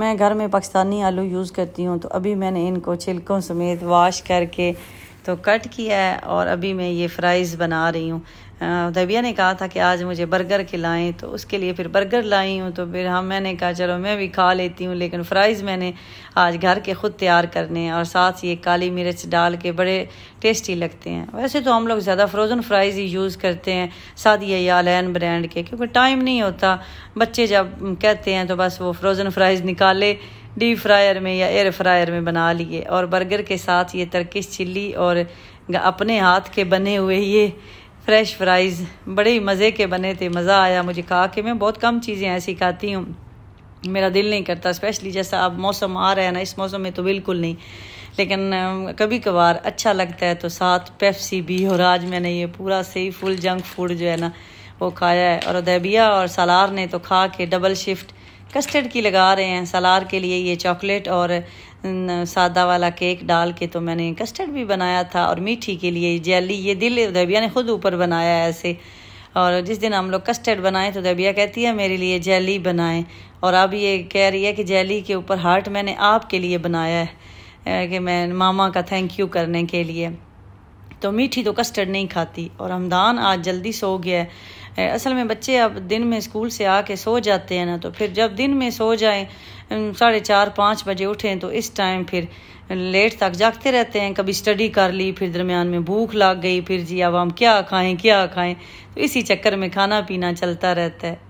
मैं घर में पाकिस्तानी आलू यूज़ करती हूँ तो अभी मैंने इनको छिलकों समेत वाश करके तो कट किया है और अभी मैं ये फ्राइज़ बना रही हूँ दबिया ने कहा था कि आज मुझे बर्गर खिलाएं तो उसके लिए फिर बर्गर लाई हूँ तो फिर हम मैंने कहा चलो मैं भी खा लेती हूँ लेकिन फ़्राइज़ मैंने आज घर के ख़ुद तैयार करने हैं और साथ ये काली मिर्च डाल के बड़े टेस्टी लगते हैं वैसे तो हम लोग ज़्यादा फ्रोज़न फ़्राइज़ ही यूज़ करते हैं सादिया या लैन ब्रांड के क्योंकि टाइम नहीं होता बच्चे जब कहते हैं तो बस वो फ्रोज़न फ़्राइज़ निकाले डीप फ्रायर में या एयर फ्रायर में बना लिए और बर्गर के साथ ये तरकश चिल्ली और अपने हाथ के बने हुए ये फ्रेश फ्राइज़ बड़े ही मज़े के बने थे मज़ा आया मुझे खा के मैं बहुत कम चीज़ें ऐसी खाती हूँ मेरा दिल नहीं करता स्पेशली जैसा अब मौसम आ रहा है ना इस मौसम में तो बिल्कुल नहीं लेकिन कभी कभार अच्छा लगता है तो साथ पेप्सी भी और आज मैंने ये पूरा सही फुल जंक फूड जो है ना वो खाया है और उदैबिया और सलार ने तो खा के डबल शिफ्ट कस्टर्ड की लगा रहे हैं सलार के लिए ये चॉकलेट और सादा वाला केक डाल के तो मैंने कस्टर्ड भी बनाया था और मीठी के लिए जेली ये दिल दबिया ने ख़ुद ऊपर बनाया है ऐसे और जिस दिन हम लोग कस्टर्ड बनाएं तो दबिया कहती है मेरे लिए जेली बनाएं और अब ये कह रही है कि जेली के ऊपर हार्ट मैंने आपके लिए बनाया है कि मैं मामा का थैंक यू करने के लिए तो मीठी तो कस्टर्ड नहीं खाती और हमदान आज जल्दी सो गया है असल में बच्चे अब दिन में स्कूल से आके सो जाते हैं ना तो फिर जब दिन में सो जाएं साढ़े चार पाँच बजे उठें तो इस टाइम फिर लेट तक जागते रहते हैं कभी स्टडी कर ली फिर दरमियान में भूख लग गई फिर जी अब हम क्या खाएं क्या खाएं तो इसी चक्कर में खाना पीना चलता रहता है